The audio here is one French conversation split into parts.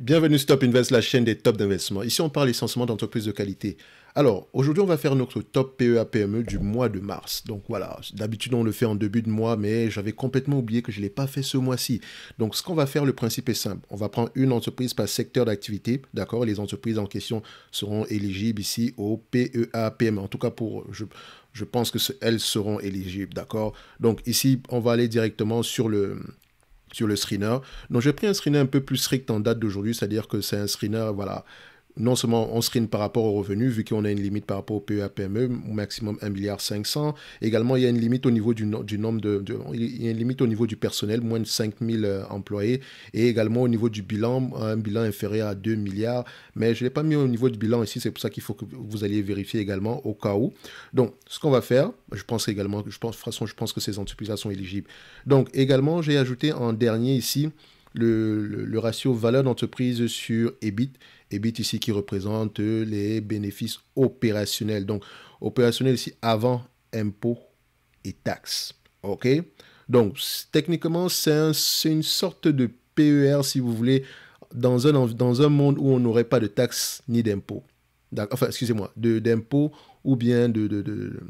Bienvenue Stop Invest, la chaîne des tops d'investissement. Ici, on parle essentiellement d'entreprises de qualité. Alors, aujourd'hui, on va faire notre top PEA-PME e du mois de mars. Donc voilà, d'habitude, on le fait en début de mois, mais j'avais complètement oublié que je ne l'ai pas fait ce mois-ci. Donc, ce qu'on va faire, le principe est simple. On va prendre une entreprise par secteur d'activité, d'accord Les entreprises en question seront éligibles ici au pea e. En tout cas, pour, je, pense que elles seront éligibles, d'accord Donc ici, on va aller directement sur le sur le screener, Donc j'ai pris un screener un peu plus strict en date d'aujourd'hui, c'est-à-dire que c'est un screener, voilà, non seulement on screen par rapport aux revenus, vu qu'on a une limite par rapport au PEAPME, pme au e, maximum 1,5 milliard. Également, il y a une limite au niveau du, nombre de, Il y a une limite au niveau du personnel, moins de 5000 000 euh, employés. Et également au niveau du bilan, un bilan inférieur à 2 milliards. Mais je ne l'ai pas mis au niveau du bilan ici, c'est pour ça qu'il faut que vous alliez vérifier également au cas où. Donc, ce qu'on va faire, je pense également, je pense, façon, je pense que ces entreprises-là sont éligibles. Donc, également, j'ai ajouté en dernier ici le, le ratio valeur d'entreprise sur EBIT et ici qui représente les bénéfices opérationnels. Donc, opérationnels ici avant impôts et taxes. OK Donc, techniquement, c'est une sorte de PER, si vous voulez, dans un, dans un monde où on n'aurait pas de taxes ni d'impôts. Enfin, excusez-moi, d'impôts ou bien de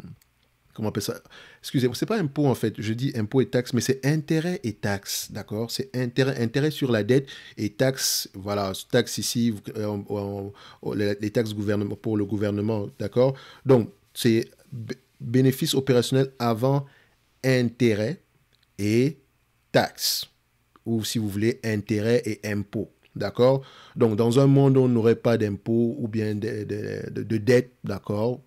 comment ça Excusez-moi, n'est pas impôt en fait. Je dis impôt et taxe, mais c'est intérêt et taxe, d'accord C'est intérêt, intérêt sur la dette et taxe, voilà, taxe ici, euh, les taxes gouvernement, pour le gouvernement, d'accord Donc, c'est bénéfice opérationnel avant intérêt et taxe, ou si vous voulez, intérêt et impôt. D'accord Donc, dans un monde où on n'aurait pas d'impôt ou bien de, de dette, d'accord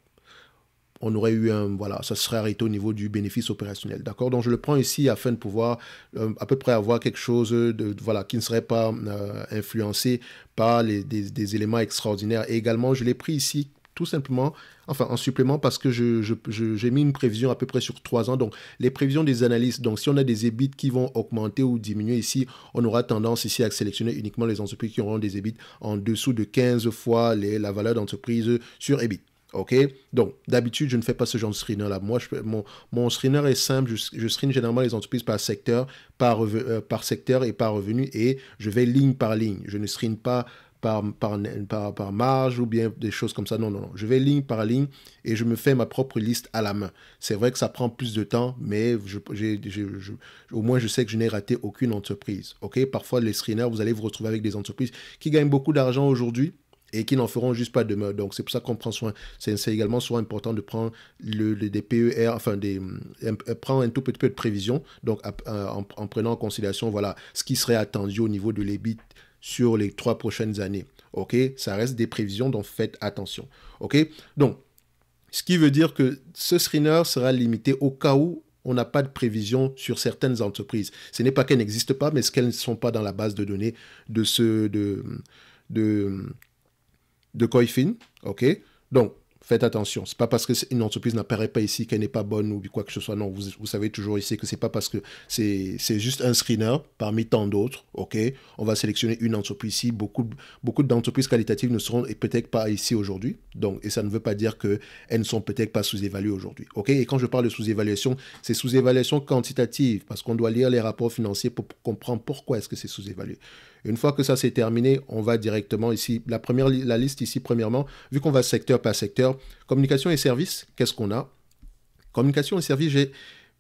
on aurait eu un, voilà, ça serait arrêté au niveau du bénéfice opérationnel, d'accord Donc je le prends ici afin de pouvoir euh, à peu près avoir quelque chose de, voilà, qui ne serait pas euh, influencé par les, des, éléments extraordinaires. Et également, je l'ai pris ici tout simplement, enfin en supplément parce que j'ai je, je, mis une prévision à peu près sur trois ans. Donc les prévisions des analystes, donc si on a des EBIT qui vont augmenter ou diminuer ici, on aura tendance ici à sélectionner uniquement les entreprises qui auront des EBIT en dessous de 15 fois les, la valeur d'entreprise sur EBIT. OK Donc, d'habitude, je ne fais pas ce genre de screener-là. Moi, je, mon, mon screener est simple. Je, screen généralement les entreprises par secteur, par, euh, par secteur et par revenu et je vais ligne par ligne. Je ne screen pas par, par, par, marge ou bien des choses comme ça. Non, non, non. Je vais ligne par ligne et je me fais ma propre liste à la main. C'est vrai que ça prend plus de temps, mais au moins je sais que je n'ai raté aucune entreprise. ok Parfois, les screeners, vous allez vous retrouver avec des entreprises qui gagnent beaucoup d'argent aujourd'hui et qui n'en feront juste pas demain. Donc c'est pour ça qu'on prend soin. C'est également souvent important de prendre le, le, des PER, enfin des, prendre un tout petit peu de prévision, donc en, prenant en considération voilà, ce qui serait attendu au niveau de l'EBIT sur les trois prochaines années. OK Ça reste des prévisions, donc faites attention. OK Donc, ce qui veut dire que ce screener sera limité au cas où on n'a pas de prévision sur certaines entreprises. Ce n'est pas qu'elles n'existent pas, mais ce qu'elles ne sont pas dans la base de données de ce... de de Coifin, ok Donc, faites attention. C'est pas parce qu'une entreprise n'apparaît pas ici qu'elle n'est pas bonne ou quoi que ce soit. Non, vous, savez toujours ici que c'est pas parce que c'est juste un screener parmi tant d'autres. Ok, on va sélectionner une entreprise ici. Beaucoup, beaucoup d'entreprises qualitatives ne seront peut-être pas ici aujourd'hui. Donc, et ça ne veut pas dire que elles ne sont peut-être pas sous-évaluées aujourd'hui. Ok, et quand je parle de sous-évaluation, c'est sous-évaluation quantitative parce qu'on doit lire les rapports financiers pour comprendre pourquoi est-ce que c'est sous-évalué. Une fois que ça c'est terminé, on va directement ici, la, première, la liste ici, premièrement, vu qu'on va secteur par secteur, communication et services, qu'est-ce qu'on a Communication et services, j'ai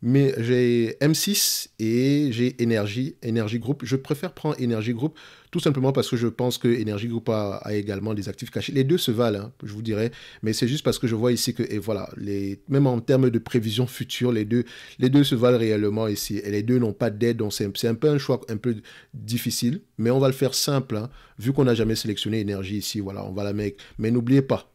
mais j'ai M6 et j'ai Energy, Energy Group. Je préfère prendre Energy Group tout simplement parce que je pense que Energy Group a, également des actifs cachés. Les deux se valent, hein, je vous dirais. Mais c'est juste parce que je vois ici que, et voilà, les, même en termes de prévision future, les deux, les deux se valent réellement ici. Et les deux n'ont pas d'aide, donc c'est un peu un choix un peu difficile. Mais on va le faire simple, hein. vu qu'on n'a jamais sélectionné Energy ici. Voilà, on va la mettre. Mais n'oubliez pas,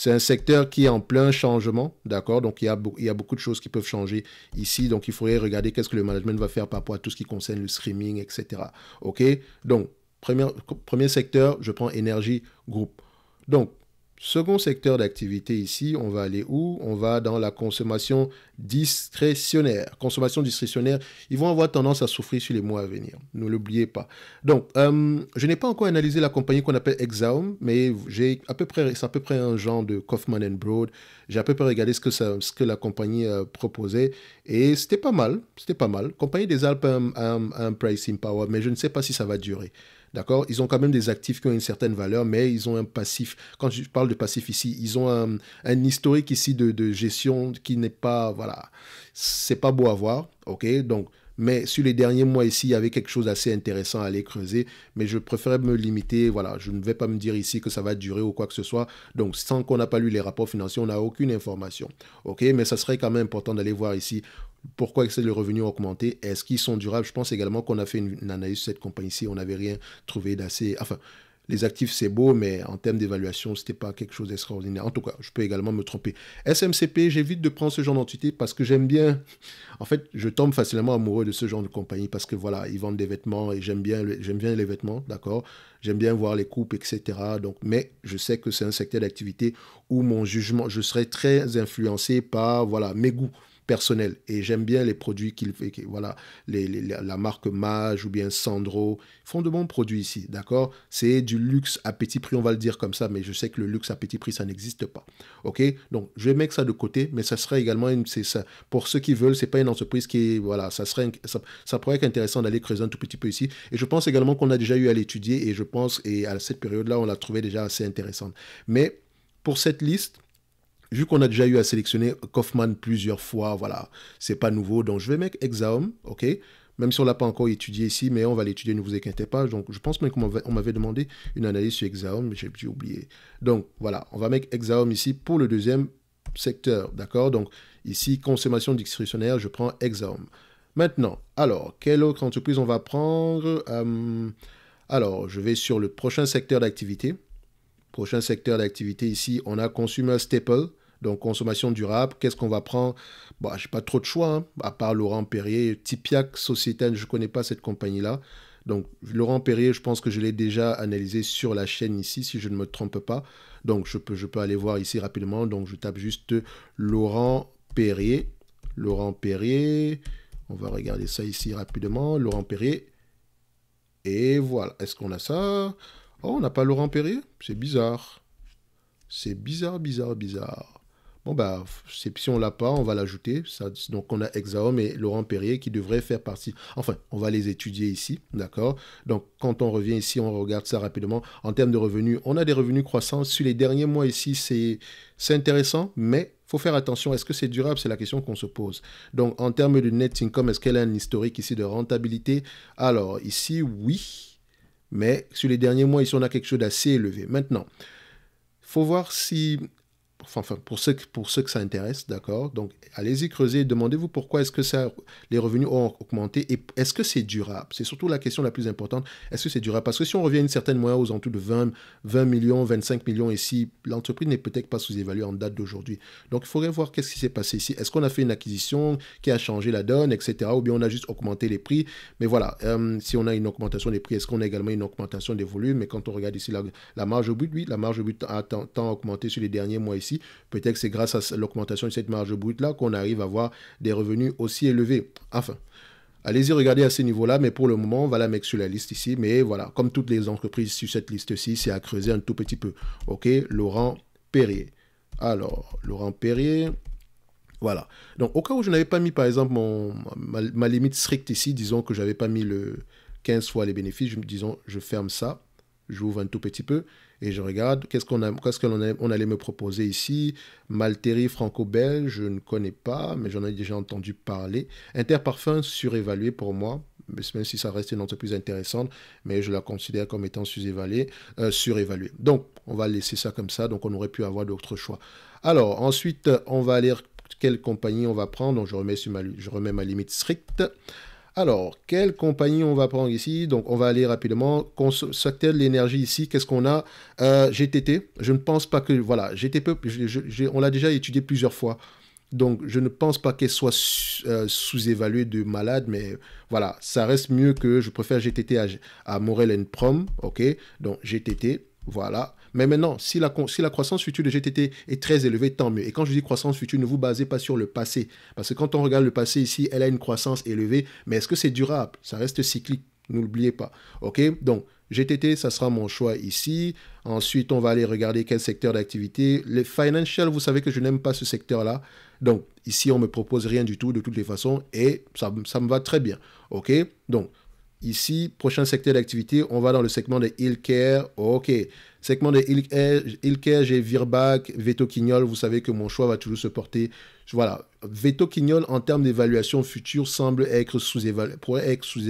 c'est un secteur qui est en plein changement, d'accord Donc, il y, a beaucoup de choses qui peuvent changer ici. Donc, il faudrait regarder qu'est-ce que le management va faire par rapport à tout ce qui concerne le streaming, etc. OK Donc, premier, premier secteur, je prends énergie, groupe. Donc, Second secteur d'activité ici, on va aller où On va dans la consommation discrétionnaire. Consommation discrétionnaire, ils vont avoir tendance à souffrir sur les mois à venir. Ne l'oubliez pas. Donc, euh, je n'ai pas encore analysé la compagnie qu'on appelle Exaum, mais j'ai à peu près, c'est à peu près un genre de Kaufman and Broad. J'ai à peu près regardé ce que, ce que la compagnie euh, proposait et c'était pas mal. C'était pas mal. Compagnie des Alpes a un pricing power, mais je ne sais pas si ça va durer. D'accord Ils ont quand même des actifs qui ont une certaine valeur, mais ils ont un passif. Quand je parle de passif ici, ils ont un, historique ici de, gestion qui n'est pas. Voilà. C'est pas beau à voir. OK Donc. Mais sur les derniers mois ici, il y avait quelque chose d'assez intéressant à aller creuser. Mais je préférais me limiter. Voilà, je ne vais pas me dire ici que ça va durer ou quoi que ce soit. Donc, sans qu'on n'a pas lu les rapports financiers, on n'a aucune information. OK, mais ça serait quand même important d'aller voir ici pourquoi est que les revenus ont augmenté Est-ce qu'ils sont durables Je pense également qu'on a fait une, analyse de cette compagnie-ci, on n'avait rien trouvé d'assez... Enfin, les actifs, c'est beau, mais en termes d'évaluation, ce n'était pas quelque chose d'extraordinaire. En tout cas, je peux également me tromper. SMCP, j'évite de prendre ce genre d'entité parce que j'aime bien. En fait, je tombe facilement amoureux de ce genre de compagnie parce que voilà, ils vendent des vêtements et j'aime bien, bien les vêtements, d'accord J'aime bien voir les coupes, etc. Donc, mais je sais que c'est un secteur d'activité où mon jugement, je serais très influencé par voilà, mes goûts personnel. Et j'aime bien les produits qu'il fait. voilà, les, la marque Mage ou bien Sandro font de bons produits ici, d'accord C'est du luxe à petit prix, on va le dire comme ça, mais je sais que le luxe à petit prix, ça n'existe pas. Ok Donc, je vais mettre ça de côté, mais ça serait également une. Ça, pour ceux qui veulent, c'est pas une entreprise qui. Voilà, ça serait. Ça, ça pourrait être intéressant d'aller creuser un tout petit peu ici. Et je pense également qu'on a déjà eu à l'étudier et je pense, et à cette période-là, on l'a trouvé déjà assez intéressante. Mais pour cette liste, vu qu'on a déjà eu à sélectionner Kaufman plusieurs fois, voilà, c'est pas nouveau, donc je vais mettre Exaum, ok même si on ne l'a pas encore étudié ici, mais on va l'étudier, ne vous inquiétez pas. Donc, je pense même qu'on m'avait demandé une analyse sur Exaum, mais j'ai pu oublier. Donc, voilà, on va mettre Exaum ici pour le deuxième secteur, d'accord Donc, ici, consommation discrétionnaire, je prends Exaum. Maintenant, alors, quelle autre entreprise on va prendre euh, Alors, je vais sur le prochain secteur d'activité. Prochain secteur d'activité ici, on a Consumer Staple. Donc, consommation durable, qu'est-ce qu'on va prendre bah, Je n'ai pas trop de choix, hein, à part Laurent Perrier, Tipiac Sociétal, je connais pas cette compagnie-là. Donc, Laurent Perrier, je pense que je l'ai déjà analysé sur la chaîne ici, si je ne me trompe pas. Donc, je peux, je peux aller voir ici rapidement. Donc, je tape juste Laurent Perrier. Laurent Perrier. On va regarder ça ici rapidement. Laurent Perrier. Et voilà. Est-ce qu'on a ça Oh, on n'a pas Laurent Perrier C'est bizarre. C'est bizarre, bizarre, bizarre. Bon, bah, si on l'a pas, on va l'ajouter. Donc, on a Exaom et Laurent Perrier qui devraient faire partie. Enfin, on va les étudier ici, d'accord Donc, quand on revient ici, on regarde ça rapidement. En termes de revenus, on a des revenus croissants. Sur les derniers mois ici, c'est intéressant, mais faut faire attention. Est-ce que c'est durable C'est la question qu'on se pose. Donc, en termes de net income, est-ce qu'elle a un historique ici de rentabilité Alors, ici, oui. Mais sur les derniers mois, ici, on a quelque chose d'assez élevé. Maintenant, faut voir si enfin pour ceux, pour ceux que ça intéresse, d'accord Donc allez-y creuser, demandez-vous pourquoi est-ce que ça, les revenus ont augmenté et est-ce que c'est durable C'est surtout la question la plus importante, est-ce que c'est durable Parce que si on revient à une certaine moyenne aux alentours de 20, 20 millions, 25 millions ici, l'entreprise n'est peut-être pas sous-évaluée en date d'aujourd'hui. Donc il faudrait voir qu'est-ce qui s'est passé ici. Est-ce qu'on a fait une acquisition qui a changé la donne, etc. Ou bien on a juste augmenté les prix Mais voilà, euh, si on a une augmentation des prix, est-ce qu'on a également une augmentation des volumes Mais quand on regarde ici la, la marge au but, oui, la marge au but a tant augmenté sur les derniers mois ici peut-être que c'est grâce à l'augmentation de cette marge brute-là qu'on arrive à avoir des revenus aussi élevés. Enfin, Allez-y regarder à ces niveaux là mais pour le moment, on va la mettre sur la liste ici. Mais voilà, comme toutes les entreprises sur cette liste-ci, c'est à creuser un tout petit peu. OK, Laurent Perrier. Alors, Laurent Perrier, voilà. Donc, au cas où je n'avais pas mis, par exemple, ma, limite stricte ici, disons que je n'avais pas mis le 15 fois les bénéfices, disons, je ferme ça, j'ouvre un tout petit peu, et je regarde qu'est-ce qu'on a, qu'est-ce qu'on allait me proposer ici. Malterie franco-belge, je ne connais pas, mais j'en ai déjà entendu parler. Interparfum surévalué pour moi, même si ça reste une entreprise intéressante, mais je la considère comme étant surévalué. Euh, donc, on va laisser ça comme ça. Donc, on aurait pu avoir d'autres choix. Alors, ensuite, on va aller quelle compagnie on va prendre. Donc, je remets, sur je remets ma limite stricte. Alors, quelle compagnie on va prendre ici Donc, on va aller rapidement. est l'énergie ici. Qu'est-ce qu'on a euh, GTT. Je ne pense pas que... Voilà, GTP, on l'a déjà étudié plusieurs fois. Donc, je ne pense pas qu'elle soit euh, sous-évaluée de malade, mais voilà, ça reste mieux que je préfère GTT à, à Morel Prom. OK Donc, GTT, voilà. Mais maintenant, si la, si la croissance future de GTT est très élevée, tant mieux. Et quand je dis croissance future, ne vous basez pas sur le passé. Parce que quand on regarde le passé ici, elle a une croissance élevée. Mais est-ce que c'est durable Ça reste cyclique. N'oubliez pas. OK Donc, GTT, ça sera mon choix ici. Ensuite, on va aller regarder quel secteur d'activité. Les financial, vous savez que je n'aime pas ce secteur-là. Donc, ici, on ne me propose rien du tout, de toutes les façons. Et ça, ça me va très bien. OK Donc, ici, prochain secteur d'activité, on va dans le segment de healthcare. OK. Segment de Ilkej et Virbac, Veto Quignol, vous savez que mon choix va toujours se porter. Voilà, Veto Quignol, en termes d'évaluation future, semble être sous-évalué, sous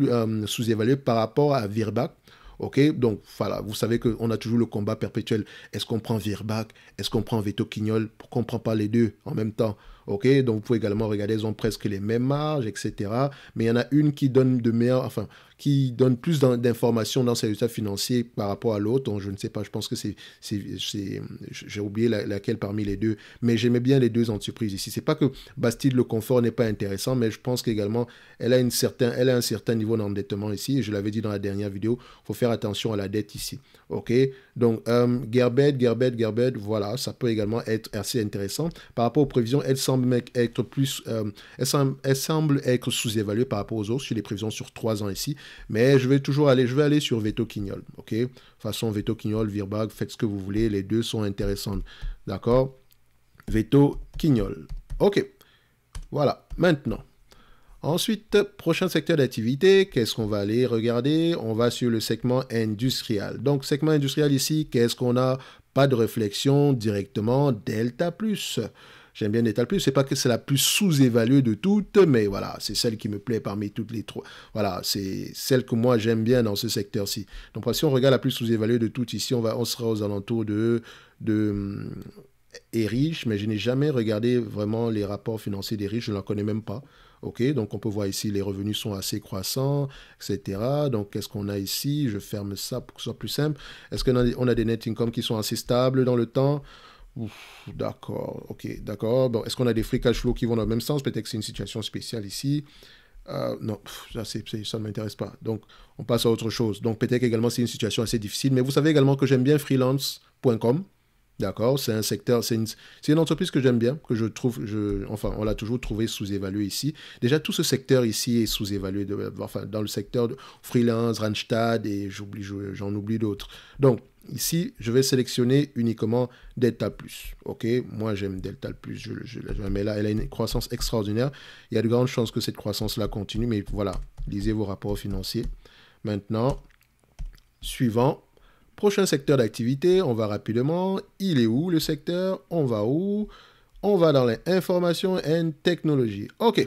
euh, par rapport à Virbac. Ok, donc voilà, vous savez qu'on a toujours le combat perpétuel. Est-ce qu'on prend Virbac Est-ce qu'on prend Veto Quignol Pourquoi on ne prend pas les deux en même temps Ok, donc vous pouvez également regarder, elles ont presque les mêmes marges, etc. Mais il y en a une qui donne de meilleures, enfin, qui donne plus d'informations dans ses résultats financiers par rapport à l'autre. je ne sais pas, je pense que c'est, j'ai oublié laquelle parmi les deux, mais j'aimais bien les deux entreprises ici. C'est pas que Bastide le confort n'est pas intéressant, mais je pense qu'également elle a une certain, elle a un certain niveau d'endettement ici. je l'avais dit dans la dernière vidéo, faut faire attention à la dette ici. Ok, donc euh, Gerbet, Gerbet, Gerbet, voilà, ça peut également être assez intéressant. Par rapport aux prévisions, elle semble être plus, euh, elle semble, être sous-évaluée par rapport aux autres sur les prévisions sur 3 ans ici. Mais je vais toujours aller, je vais aller sur Veto Quignol. Ok, de toute façon Veto Quignol, Virbag, faites ce que vous voulez, les deux sont intéressantes. D'accord, Veto Quignol. Ok, voilà. Maintenant. Ensuite, prochain secteur d'activité, qu'est-ce qu'on va aller regarder On va sur le segment industriel. Donc, segment industriel ici, qu'est-ce qu'on a Pas de réflexion directement, delta plus. J'aime bien Netal Plus. C'est pas que c'est la plus sous-évaluée de toutes, mais voilà, c'est celle qui me plaît parmi toutes les trois. Voilà, c'est celle que moi j'aime bien dans ce secteur-ci. Donc si on regarde la plus sous-évaluée de toutes ici, on va, on sera aux alentours de de hum, et riche, mais je n'ai jamais regardé vraiment les rapports financiers des riches, je ne connais même pas. Ok, donc on peut voir ici les revenus sont assez croissants, etc. Donc qu'est-ce qu'on a ici Je ferme ça pour que ce soit plus simple. Est-ce qu'on a, on a des net income qui sont assez stables dans le temps D'accord, ok, d'accord. Bon, est-ce qu'on a des free cash flow qui vont dans le même sens Peut-être que c'est une situation spéciale ici. Euh, non, ça, ça ne m'intéresse pas. Donc, on passe à autre chose. Donc, peut-être également c'est une situation assez difficile. Mais vous savez également que j'aime bien freelance.com. D'accord C'est un secteur, c'est une, entreprise que j'aime bien, que je trouve, je, enfin, on l'a toujours trouvé sous-évalué ici. Déjà, tout ce secteur ici est sous-évalué, enfin, dans le secteur de freelance, Randstad, et j'en oublie d'autres. Donc, ici, je vais sélectionner uniquement Delta Plus. OK Moi, j'aime Delta Plus. Je, je, je, mais là, elle a une croissance extraordinaire. Il y a de grandes chances que cette croissance-là continue, mais voilà, lisez vos rapports financiers. Maintenant, suivant. Prochain secteur d'activité, on va rapidement. Il est où le secteur On va où On va dans les informations et technologies. OK.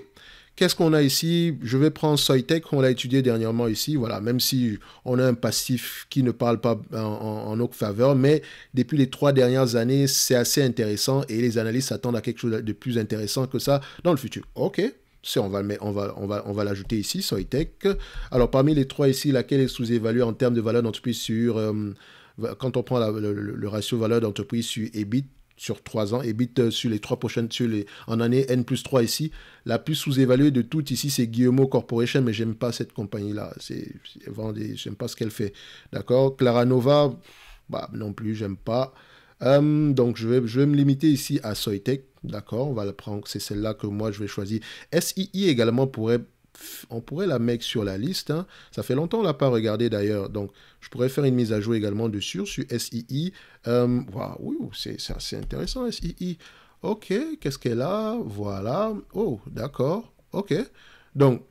Qu'est-ce qu'on a ici Je vais prendre Soytech, on l'a étudié dernièrement ici. Voilà, même si on a un passif qui ne parle pas en, en, faveur, mais depuis les trois dernières années, c'est assez intéressant et les analystes s'attendent à quelque chose de plus intéressant que ça dans le futur. Ok, on va, on va, on va, on va l'ajouter ici, Soitec. Alors, parmi les trois ici, laquelle est sous-évaluée en termes de valeur d'entreprise sur... Euh, quand on prend le, ratio valeur d'entreprise sur EBIT, sur trois ans, EBIT euh, sur les trois prochaines, sur les, en année N plus 3 ici, la plus sous-évaluée de toutes ici, c'est Guillemot Corporation, mais j'aime pas cette compagnie-là. C'est, n'aime pas ce qu'elle fait. D'accord Clara Nova, bah, non plus, j'aime pas. Euh, donc, je vais, je vais me limiter ici à Soitec D'accord, on va le prendre. C'est celle-là que moi je vais choisir. SII également pourrait on pourrait la mettre sur la liste. Hein. Ça fait longtemps qu'on ne l'a pas regardé d'ailleurs. Donc, je pourrais faire une mise à jour également dessus, sur SII. Euh, wow, c'est assez intéressant, SII. Ok, qu'est-ce qu'elle a Voilà. Oh, d'accord. Ok. Donc,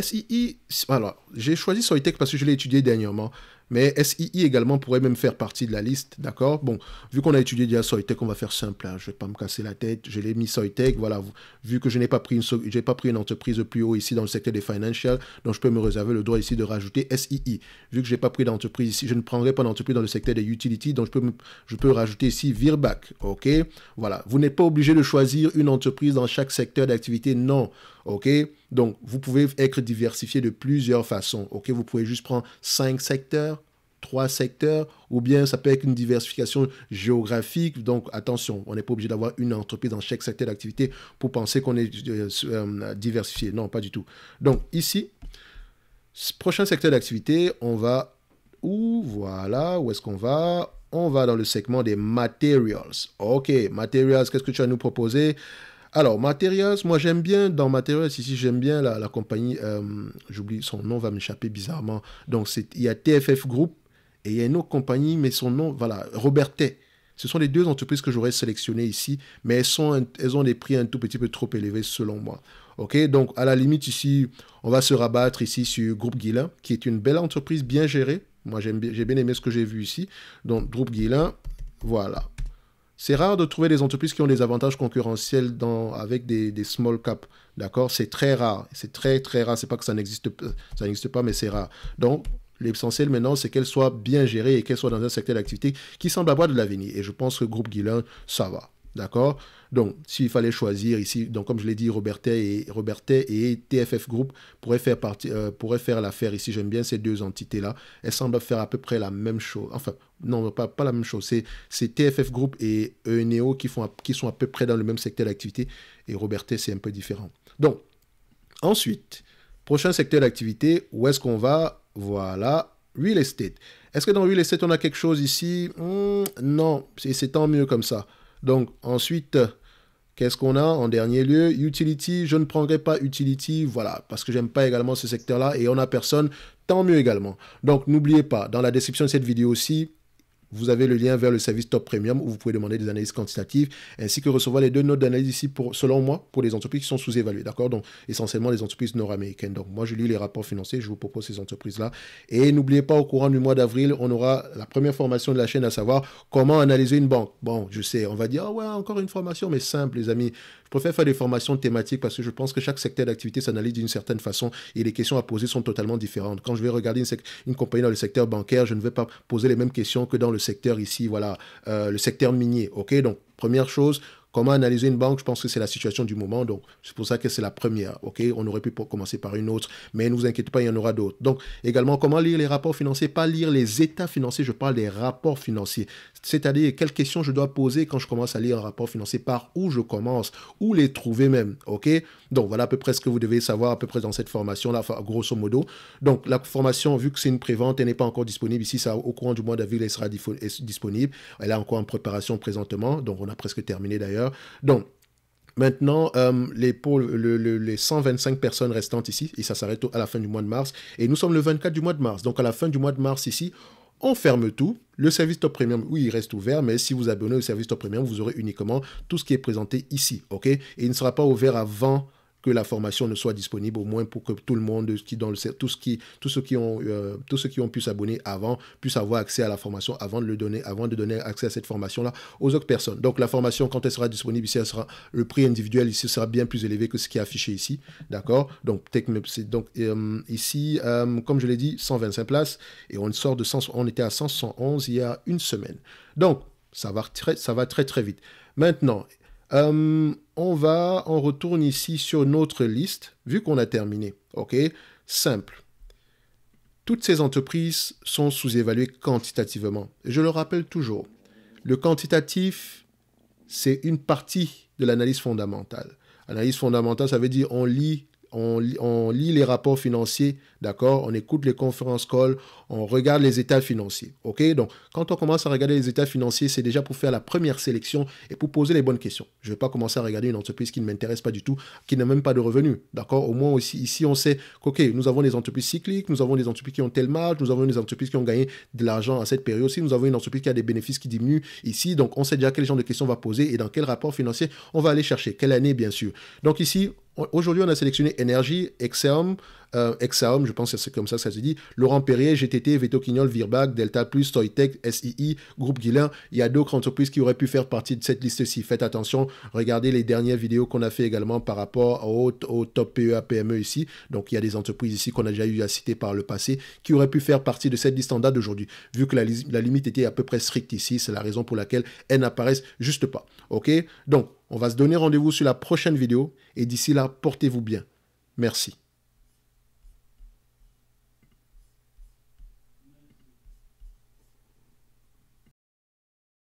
SII, alors, j'ai choisi Soitec parce que je l'ai étudié dernièrement. Mais SII également pourrait même faire partie de la liste, d'accord Bon, vu qu'on a étudié déjà Soytech, on va faire simple. Hein, je ne vais pas me casser la tête. Je l'ai mis Soytech, voilà. Vu que je n'ai pas pris une, j'ai pas pris une entreprise plus haut ici dans le secteur des financials, donc je peux me réserver le droit ici de rajouter SII. Vu que je n'ai pas pris d'entreprise ici, je ne prendrai pas d'entreprise dans le secteur des utilities, donc je peux, je peux rajouter ici Virbac, ok Voilà. Vous n'êtes pas obligé de choisir une entreprise dans chaque secteur d'activité, non. OK? Donc, vous pouvez être diversifié de plusieurs façons. OK? Vous pouvez juste prendre cinq secteurs, trois secteurs, ou bien ça peut être une diversification géographique. Donc attention, on n'est pas obligé d'avoir une entreprise dans chaque secteur d'activité pour penser qu'on est euh, euh, diversifié. Non, pas du tout. Donc ici, prochain secteur d'activité, on va où Voilà, où est-ce qu'on va On va dans le segment des materials. Ok, materials, qu'est-ce que tu as nous proposer alors, Materials, moi j'aime bien, dans Materials ici, j'aime bien la, compagnie, euh, j'oublie, son nom va m'échapper bizarrement. Donc, il y a TFF Group et il y a une autre compagnie, mais son nom, voilà, Robertet. Ce sont les deux entreprises que j'aurais sélectionnées ici, mais elles, elles ont des prix un tout petit peu trop élevés selon moi. Ok, donc à la limite ici, on va se rabattre ici sur Groupe Guilin, qui est une belle entreprise bien gérée. Moi, j'ai bien, bien aimé ce que j'ai vu ici. Donc, Groupe Guilin, voilà. C'est rare de trouver des entreprises qui ont des avantages concurrentiels dans, avec des, small caps. D'accord C'est très rare. C'est très, très rare. C'est pas que ça n'existe, ça n'existe pas, mais c'est rare. Donc, l'essentiel maintenant, c'est qu'elles soient bien gérées et qu'elles soient dans un secteur d'activité qui semble avoir de l'avenir. Et je pense que Groupe Guilin, ça va. D'accord Donc, s'il fallait choisir ici, donc comme je l'ai dit, Robertet et, Robertet et TFF Group pourraient faire, euh, faire l'affaire ici. J'aime bien ces deux entités-là. Elles semblent faire à peu près la même chose. Enfin, non, pas, la même chose. C'est TFF Group et Eneo qui, font, qui sont à peu près dans le même secteur d'activité. Et Robertet, c'est un peu différent. Donc, ensuite, prochain secteur d'activité, où est-ce qu'on va Voilà, real estate. Est-ce que dans real estate, on a quelque chose ici hmm, Non, c'est tant mieux comme ça. Donc ensuite, qu'est-ce qu'on a en dernier lieu Utility, je ne prendrai pas utility, voilà, parce que j'aime pas également ce secteur-là et on n'a personne, tant mieux également. Donc n'oubliez pas, dans la description de cette vidéo aussi, vous avez le lien vers le service Top Premium où vous pouvez demander des analyses quantitatives ainsi que recevoir les deux notes d'analyse ici pour, selon moi, pour les entreprises qui sont sous-évaluées, d'accord Donc essentiellement les entreprises nord-américaines. Donc moi je lis les rapports financiers, je vous propose ces entreprises-là. Et n'oubliez pas au courant du mois d'avril, on aura la première formation de la chaîne à savoir comment analyser une banque. Bon, je sais, on va dire ah ouais encore une formation, mais simple les amis. Je préfère faire des formations thématiques parce que je pense que chaque secteur d'activité s'analyse d'une certaine façon et les questions à poser sont totalement différentes. Quand je vais regarder une, compagnie dans le secteur bancaire, je ne vais pas poser les mêmes questions que dans le secteur ici, voilà, euh, le secteur minier. OK, donc première chose, Comment analyser une banque Je pense que c'est la situation du moment. Donc, c'est pour ça que c'est la première. OK On aurait pu commencer par une autre, mais ne vous inquiétez pas, il y en aura d'autres. Donc, également, comment lire les rapports financiers Pas lire les états financiers, je parle des rapports financiers. C'est-à-dire quelles questions je dois poser quand je commence à lire un rapport financier, par où je commence, où les trouver même. OK Donc voilà à peu près ce que vous devez savoir à peu près dans cette formation-là, grosso modo. Donc la formation, vu que c'est une prévente, elle n'est pas encore disponible ici. Ça, au courant du mois d'avril, elle sera disponible. Elle est encore en préparation présentement. Donc on a presque terminé d'ailleurs. Donc Maintenant, euh, les, les 125 personnes restantes ici, et ça s'arrête à la fin du mois de mars. Et nous sommes le 24 du mois de mars. Donc à la fin du mois de mars ici, on ferme tout. Le service Top Premium, oui, il reste ouvert, mais si vous abonnez au service Top Premium, vous aurez uniquement tout ce qui est présenté ici, ok Et il ne sera pas ouvert avant la formation ne soit disponible au moins pour que tout le monde, qui dans le, tout ce qui, tous ceux qui ont, euh, tous ceux qui ont pu s'abonner avant, puissent avoir accès à la formation avant de le donner, avant de donner accès à cette formation-là aux autres personnes. Donc la formation, quand elle sera disponible ici, elle sera, le prix individuel ici sera bien plus élevé que ce qui est affiché ici, d'accord Donc, donc euh, ici, euh, comme je l'ai dit, 125 places et on sort de 100, on était à 111 il y a une semaine. Donc, ça va très, ça va très, très vite. Maintenant, euh, on va, on retourne ici sur notre liste, vu qu'on a terminé. OK Simple. Toutes ces entreprises sont sous-évaluées quantitativement. je le rappelle toujours, le quantitatif, c'est une partie de l'analyse fondamentale. Analyse fondamentale, ça veut dire on lit on, lit les rapports financiers, d'accord On écoute les conférences call, on regarde les états financiers, ok Donc, quand on commence à regarder les états financiers, c'est déjà pour faire la première sélection et pour poser les bonnes questions. Je ne vais pas commencer à regarder une entreprise qui ne m'intéresse pas du tout, qui n'a même pas de revenus, d'accord Au moins, aussi, ici, on sait ok nous avons des entreprises cycliques, nous avons des entreprises qui ont tel marge, nous avons des entreprises qui ont gagné de l'argent à cette période-ci, nous avons une entreprise qui a des bénéfices qui diminuent ici, donc on sait déjà quel genre de questions on va poser et dans quel rapport financier on va aller chercher, quelle année, bien sûr. Donc ici, Aujourd'hui, on a sélectionné Energy, Exeom, euh, Exaom, je pense que c'est comme ça que ça se dit, Laurent Perrier, GTT, Veto Quignol, Virbac, Delta Plus, Toytech, SII, Groupe Guilin. Il y a d'autres entreprises qui auraient pu faire partie de cette liste-ci. Faites attention, regardez les dernières vidéos qu'on a fait également par rapport au, top PEA, PME ici. Donc il y a des entreprises ici qu'on a déjà eu à citer par le passé qui auraient pu faire partie de cette liste en date d'aujourd'hui. Vu que la, la limite était à peu près stricte ici, c'est la raison pour laquelle elles n'apparaissent juste pas. Ok Donc, on va se donner rendez-vous sur la prochaine vidéo et d'ici là, portez-vous bien. Merci.